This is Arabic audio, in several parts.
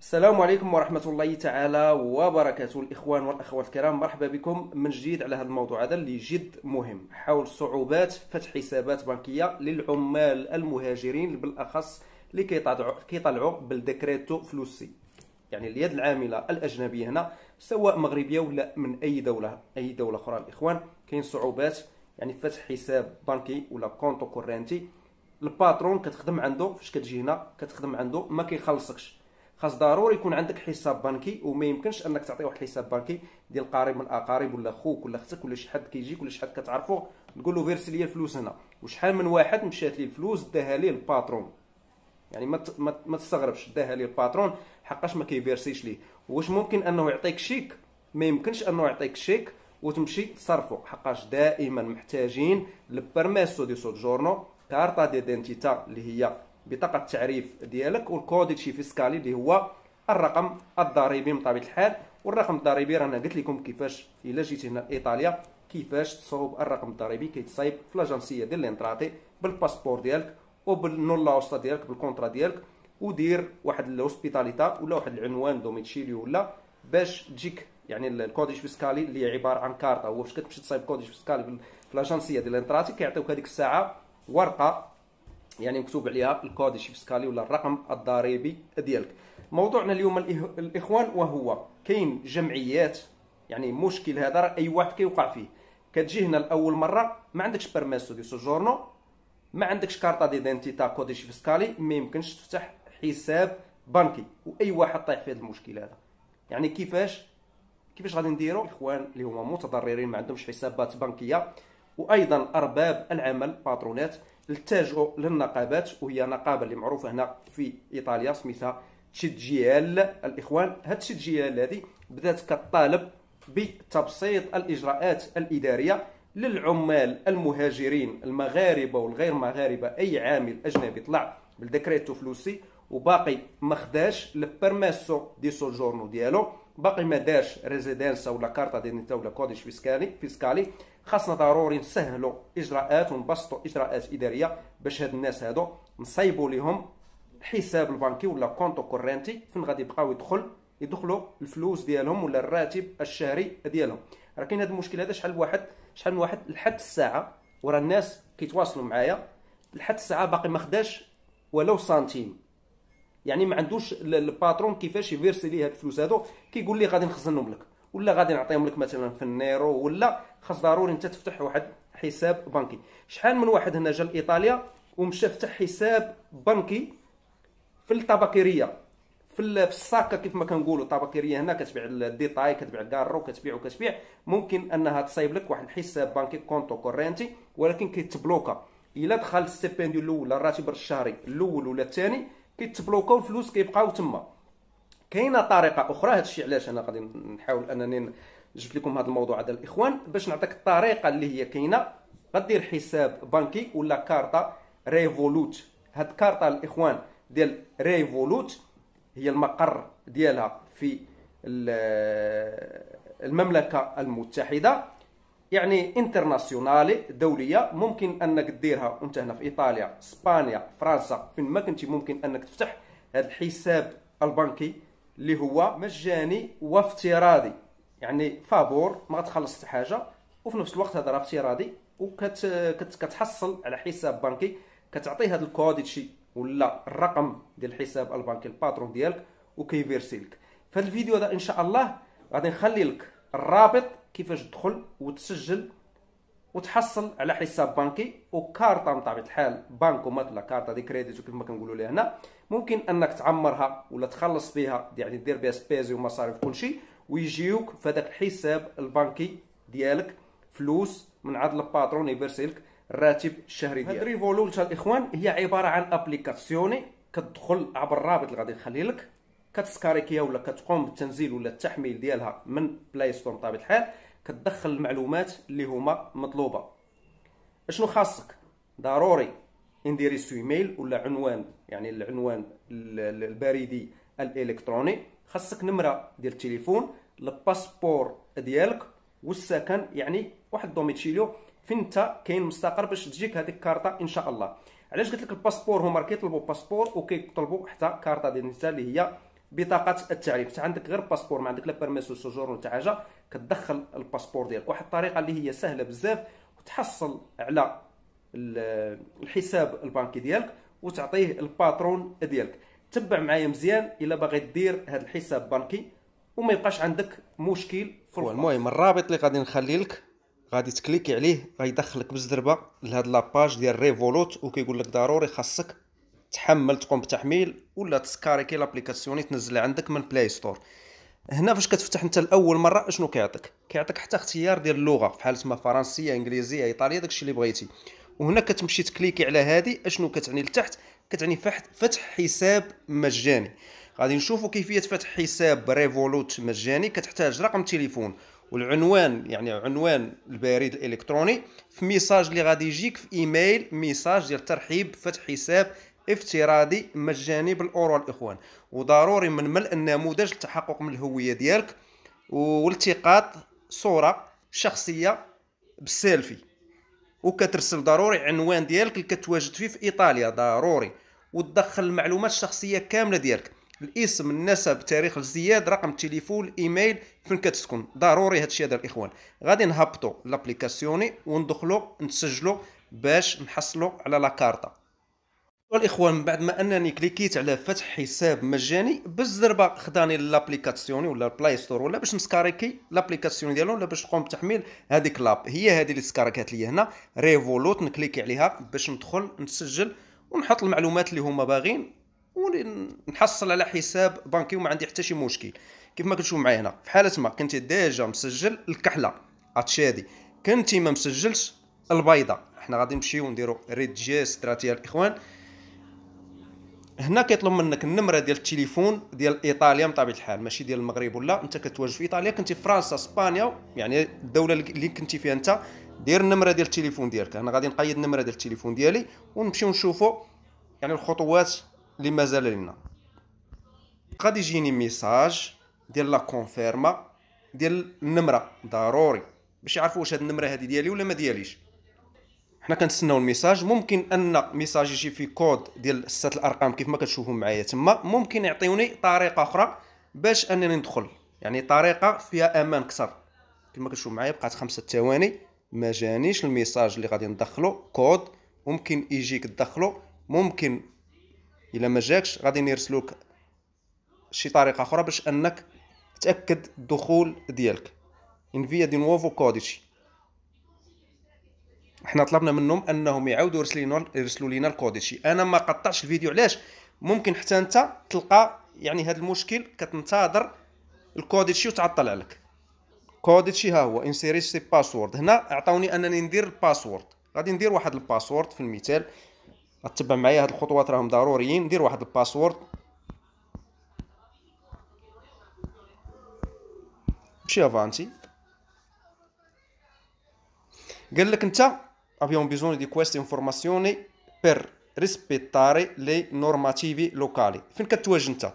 السلام عليكم ورحمة الله تعالى وبركاته الإخوان والأخوات الكرام مرحبا بكم من جديد على هذا الموضوع هذا اللي جد مهم حول صعوبات فتح حسابات بنكية للعمال المهاجرين بالأخص اللي كيطلعوا بالديكريتو فلوسي يعني اليد العاملة الأجنبية هنا سواء مغربية ولا من أي دولة أي دولة أخرى الإخوان كاين صعوبات يعني فتح حساب بنكي ولا كونتو كورنتي الباترون كتخدم عنده فاش كتجي هنا كتخدم عنده ما كيخلصكش خاص ضروري يكون عندك حساب بنكي وما يمكنش انك تعطي واحد الحساب بنكي ديال قريب من الاقارب ولا خوك ولا اختك ولا شي حد كيجيك ولا شي حد كتعرفو تقول له فيرسي لي الفلوس هنا وشحال من واحد مشات لي الفلوس داها ليه الباترون يعني ما ما تستغربش داها ليه الباترون حقاش ما كيفيرسيش ليه واش ممكن انه يعطيك شيك ما يمكنش انه يعطيك شيك وتمشي تصرفو حقاش دائما محتاجين لبرميسو دي سوجورنو دي دنتيتا اللي هي بطاقه التعريف ديالك والكوديتشي فيسكالي اللي هو الرقم الضريبي من طبيعه الحال والرقم الضريبي رانا قلت لكم كيفاش الا جيتي هنا لايطاليا كيفاش تصوب الرقم الضريبي كيتصايب في لاجنسيه ديال لينتراتي بالباسبور ديالك وبالنولا لاوسطا ديالك بالكونترا ديالك ودير واحد لوسبيتاليتا ولا واحد العنوان دوميتشيلي ولا باش تجيك يعني الكوديش فيسكالي اللي هي عباره عن كارطه هو فاش كتمشي تصايب كوديش فيسكالي في لاجنسيه ديال لينتراتي كيعطيوك هذيك الساعه ورقه يعني مكتوب عليها الكود الشيفسكالي ولا الرقم الضريبي ديالك موضوعنا اليوم الاخوان وهو كاين جمعيات يعني مشكل هذا راه اي واحد كيوقع فيه كتجي هنا لاول مره ما عندكش بيرميسو دي سوجورنو ما عندكش كارطه ديدنتيتا كود فيسكالي ما يمكنش تفتح حساب بنكي واي واحد طايح في هذا المشكل هذا يعني كيفاش كيفاش غادي نديرو الاخوان اللي هما متضررين ما عندهمش حسابات بنكيه وايضا ارباب العمل باترونات التجؤوا للنقابات وهي نقابه اللي معروفه هنا في ايطاليا سميتها تشيجيال الاخوان هاد تشيجيال هذه بدات كطالب بتبسيط الاجراءات الاداريه للعمال المهاجرين المغاربه والغير مغاربه اي عامل اجنبي طلع بالديكريتو فلوسي وباقي ما خداش البيرميسو دي سوجورنو ديالو باقي ما دارش ريزيدنسا ولا كارتا دينيتا ولا كودش فيسكالي فيسكالي خاصنا ضروري نسهلوا اجراءات ونبسطوا اجراءات اداريه باش هاد الناس هادو نصايبوا لهم حساب البنكي ولا كونتو كورنتي فين غادي يبقاو يدخل يدخلوا الفلوس ديالهم ولا الراتب الشهري ديالهم راه كاين هاد المشكل هذا شحال واحد شحال من واحد لحد الساعه ورا الناس كيتواصلوا معايا لحد الساعه باقي ما خداش ولو سنتيم يعني ما عندوش الباترون كيفاش يفيرسي ليه هاد الفلوس هادو كيقول لي غادي نخزنهم لك ولا غادي نعطيهم لك مثلا في النيرو ولا خاص ضروري انت تفتح واحد حساب بنكي شحال من واحد هنا جا لايطاليا ومشى فتح حساب بنكي في الطباكيريه في الساكه كيف ما كنقولوا الطباكيريه هنا كتبيع الديتاي كتبيع الكارو كتبيع وكتبيع ممكن انها تصايب لك واحد الحساب بنكي كونتو كورنتي ولكن كيتبلوكا الا دخل ديال الاول الراتب الشهري الاول ولا الثاني كيتبلوكا الفلوس كيبقاو تما كاينه طريقه اخرى هذا الشيء علاش انا غادي نحاول انني جبت لكم هذا الموضوع هذا الاخوان باش نعطيك الطريقه اللي هي كاينه غدير حساب بنكي ولا كارطه ريفولوت هاد كارطه الاخوان ديال ريفولوت هي المقر ديالها في المملكه المتحده يعني انترناسيونالي دوليه ممكن انك ديرها وانت هنا في ايطاليا اسبانيا فرنسا فين ما كنتي ممكن انك تفتح هذا الحساب البنكي اللي هو مجاني وافتراضي يعني فابور ما تخلص حتى حاجه وفي نفس الوقت هذا راه افتراضي وكتحصل على حساب بنكي كتعطيه هذا الكود شي ولا الرقم ديال الحساب البنكي الباترون ديالك وكيفيرسي لك في هذا الفيديو هذا ان شاء الله غادي نخلي لك الرابط كيفاش تدخل وتسجل وتحصل على حساب بنكي وكارطه من طبيعه الحال بانكومات ومثلا كارطه دي كريديت وكيف ما كنقولوا لها هنا ممكن انك تعمرها ولا تخلص بها يعني دير بها سبيزي ومصاريف وكلشي ويجيوك في هذاك الحساب البنكي ديالك فلوس من عند الباترون يبرسي لك الراتب الشهري ديالك هاد ريفولوت الاخوان هي عباره عن ابليكاسيوني كتدخل عبر الرابط اللي غادي نخلي لك كتسكاريكيا ولا كتقوم بالتنزيل ولا التحميل ديالها من بلاي ستور بطبيعه الحال كتدخل المعلومات اللي هما مطلوبه اشنو خاصك ضروري انديريس ايميل ولا عنوان يعني العنوان البريدي الالكتروني خاصك نمره ديال التليفون الباسبور ديالك والسكن يعني واحد الدوميتشيليو فين انت كاين مستقر باش تجيك هذيك الكارطه ان شاء الله علاش قلت لك الباسبور هما كيطلبوا باسبور وكيطلبوا حتى كارطه ديال النساء اللي هي بطاقه التعريف انت عندك غير باسبور ما عندك لا بيرميسو سوجور ولا حاجه كتدخل الباسبور ديالك واحد الطريقه اللي هي سهله بزاف وتحصل على الحساب البنكي ديالك وتعطيه الباترون ديالك تبع معايا مزيان الا باغي دير هذا الحساب بنكي وما يبقاش عندك مشكل في الفرق. المهم الرابط اللي غادي نخلي لك غادي تكليكي عليه غيدخلك بالزربه لهاد لاباج ديال ريفولوت وكيقول لك ضروري خاصك تحمل تقوم بتحميل ولا تسكاريكي لابليكاسيون تنزلها عندك من بلاي ستور هنا فاش كتفتح انت لاول مره شنو كيعطيك كيعطيك حتى اختيار ديال اللغه بحال ما فرنسيه انجليزيه ايطاليه داكشي اللي بغيتي وهنا كتمشي تكليكي على هذه اشنو كتعني لتحت كتعني فتح حساب مجاني غادي نشوفوا كيفيه فتح حساب ريفولوت مجاني كتحتاج رقم تليفون والعنوان يعني عنوان البريد الالكتروني في ميساج اللي غادي يجيك في ايميل ميساج ديال ترحيب فتح حساب افتراضي مجاني بالاورو الاخوان وضروري من ملء النموذج للتحقق من الهويه ديالك والتقاط صوره شخصيه بالسيلفي وكترسل ضروري عنوان ديالك اللي كتواجد فيه في ايطاليا ضروري وتدخل المعلومات الشخصيه كامله ديالك الاسم النسب تاريخ الازدياد رقم التليفون الايميل فين كتسكن ضروري هادشي هذا الاخوان غادي نهبطوا لابليكاسيوني وندخلوا نسجلوا باش نحصلوا على لاكارتا والاخوان من بعد ما انني كليكيت على فتح حساب مجاني بالزربه خداني لابليكاسيون ولا البلاي ستور ولا باش نسكاريكي لابليكاسيون ديالو ولا باش نقوم بتحميل هذيك لاب هي هذه اللي سكاركات لي هنا ريفولوت نكليكي عليها باش ندخل نسجل ونحط المعلومات اللي هما باغين ونحصل على حساب بنكي وما عندي حتى شي مشكل كيف ما كتشوفوا معايا هنا في حاله ما كنت ديجا مسجل الكحله اتشادي كنتي ما مسجلش البيضه حنا غادي نمشيو نديرو ريجيسترا ديال الاخوان هنا كيطلب منك النمره ديال التليفون ديال ايطاليا بطبيعه الحال ماشي ديال المغرب ولا انت كتواجد في ايطاليا كنتي في فرنسا اسبانيا يعني الدوله اللي كنتي فيها انت دير النمره ديال التليفون ديالك انا غادي نقيد النمره ديال التليفون ديالي ونمشيو نشوفو يعني الخطوات اللي مازال لنا غادي يجيني ميساج ديال لا كونفيرما ديال النمره ضروري باش يعرفوا واش هاد النمره هادي ديالي ولا ما دياليش حنا كنتسناو الميساج ممكن ان ميساج يجي في كود ديال سته الارقام كيف ما كتشوفوا معايا تما ممكن يعطيوني طريقه اخرى باش انني ندخل يعني طريقه فيها امان اكثر كيف ما معايا بقات خمسة ثواني ما جانيش الميساج اللي غادي ندخلو كود ممكن يجيك تدخلو ممكن الا ما جاكش غادي نرسلوك شي طريقه اخرى باش انك تاكد الدخول ديالك انفيا دي نوفو كوديتشي احنا طلبنا منهم انهم يعاودوا يرسلوا يرسلوا الكود الكوديشي انا ما قطعش الفيديو علاش ممكن حتى انت تلقى يعني هذا المشكل كتنتظر الكود الكوديشي وتعطل عليك كوديشي ها هو انسيري سي باسورد هنا عطاوني انني ندير الباسورد غادي ندير واحد الباسورد في المثال اتبع معايا هاد الخطوات راهم ضروريين ندير واحد الباسورد مشي افانتي قال لك انت abbiamo bisogno di queste informazioni per rispettare le normative locali فين كتواجد انت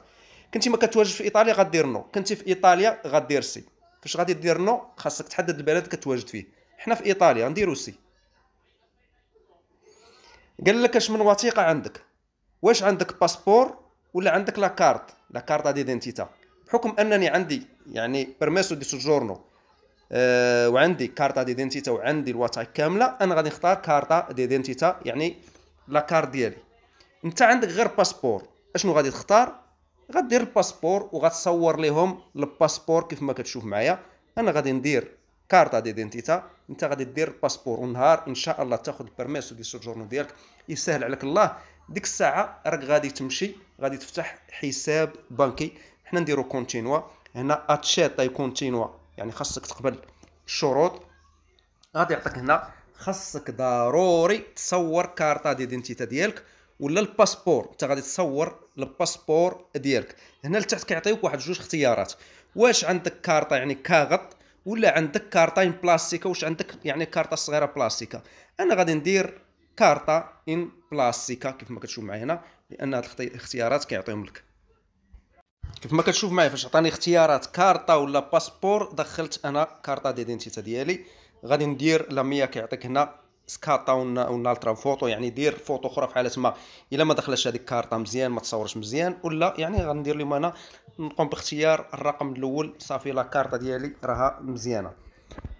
كنتي ما كتواجد في ايطاليا غدير نو كنتي في ايطاليا غدير سي فاش غادي دير نو خاصك تحدد البلد كتواجد فيه حنا في ايطاليا نديرو سي قال لك اش من وثيقه عندك واش عندك باسبور ولا عندك لا كارت لا كارتا ديدنتيتا بحكم انني عندي يعني بيرميسو دي سوجورنو آه، وعندي كارتا دي دينتيتا وعندي الواتا كامله انا غادي نختار كارتا دي دينتيتا يعني كارت ديالي انت عندك غير باسبور اشنو غادي تختار غدير الباسبور وغتصور ليهم الباسبور كيف ما كتشوف معايا انا غادي ندير كارتا دي دينتيتا انت غادي دير الباسبور ونهار ان شاء الله تاخذ البرميس دي سوجورن ديالك يسهل عليك الله ديك الساعه راك غادي تمشي غادي تفتح حساب بنكي حنا نديرو كونتينوا هنا اتشيتا كونتينوا يعني خاصك تقبل الشروط غادي يعطيك هنا خاصك ضروري تصور كارطه دي دينتيتا ديالك ولا الباسبور انت غادي تصور الباسبور ديالك هنا لتحت كيعطيوك واحد جوج اختيارات واش عندك كارطه يعني كاغط ولا عندك كارطه ان بلاستيكا واش عندك يعني كارطه صغيره بلاستيكا انا غادي ندير كارطه ان بلاستيكا كيف ما كتشوف معايا هنا لان هاد الاختيارات كيعطيهم لك كيف ما كتشوف معايا فاش عطاني اختيارات كارطه ولا باسبور دخلت انا كارطه ديدينتيتا ديالي غادي ندير ميا كيعطيك هنا سكاطا ونالترا فوتو يعني دير فوتو اخرى في حاله ما الا ما دخلش هذيك الكارطه مزيان ما تصورش مزيان ولا يعني غندير لهم انا نقوم باختيار الرقم الاول صافي لا كارطا ديالي راها مزيانه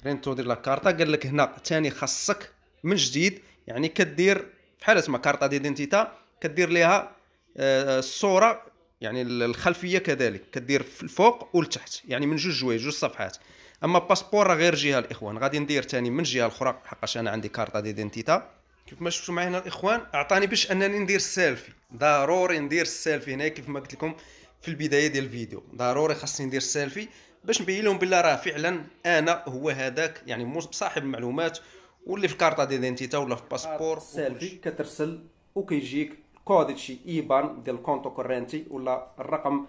رينتو دير لا كارطا قال لك هنا ثاني خاصك من جديد يعني كدير في حاله ما كارطه ديدينتيتا كدير ليها الصوره آه، يعني الخلفيه كذلك كدير في الفوق والتحت يعني من جوج جوايج جوج صفحات اما الباسبور راه غير جهه الاخوان غادي ندير ثاني من جهه اخرى حقاش انا عندي كارطه ديدنتيتا كيف ما شفتوا معايا هنا الاخوان اعطاني باش انني ندير السيلفي ضروري ندير السيلفي هنا كيف ما قلت لكم في البدايه ديال الفيديو ضروري خاصني ندير السيلفي باش نبين لهم بلي راه فعلا انا هو هذاك يعني صاحب المعلومات واللي في الكارطه ديدنتيتا ولا في الباسبور السيلفي كترسل وكيجيك كودشي ايبان ديال الكونتو كورنتي ولا الرقم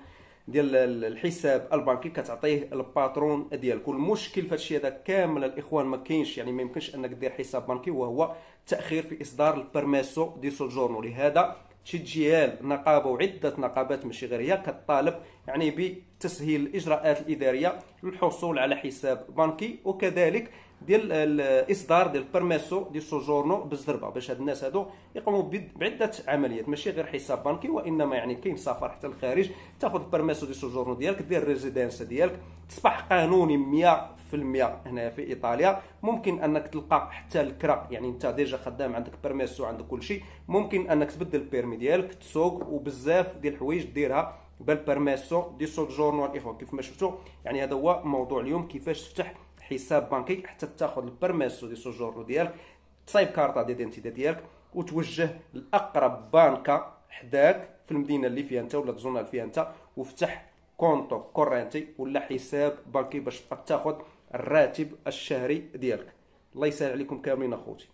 ديال الحساب البنكي كتعطيه الباترون ديالك والمشكل في هادشي هذا كامل الاخوان ما كاينش يعني ما يمكنش انك دير حساب بنكي وهو التاخير في اصدار البرميسو دي سوجورنو لهذا تجيال نقابه وعده نقابات ماشي غير هي كطالب يعني بتسهيل الاجراءات الاداريه للحصول على حساب بنكي وكذلك ديال الاصدار ديال بيرميسو دي سوجورنو بالزربه باش هاد الناس هادو يقوموا بعده عمليات ماشي غير حساب بنكي وانما يعني كاين سفر حتى الخارج تاخذ بيرميسو دي سوجورنو ديالك دير ريزيدنس ديالك تصبح قانوني 100% هنا في ايطاليا ممكن انك تلقى حتى الكرا يعني انت ديجا خدام عندك بيرميسو عندك كلشي ممكن انك تبدل البيرمي ديالك تسوق وبزاف ديال الحوايج ديرها بالبيرميسو دي سوجورنو الاخوان كيف ما شفتوا يعني هذا هو موضوع اليوم كيفاش تفتح حساب بنكي حتى تاخذ البرميسو دي سوجورنو ديالك تصايب كارطه ديدنتيتي ديالك وتوجه لاقرب بنكه حداك في المدينه اللي فيها انت ولا الزون اللي فيها انت وفتح كونتو كورنتي ولا حساب بنكي باش تاخذ الراتب الشهري ديالك الله يسهل عليكم كاملين اخوتي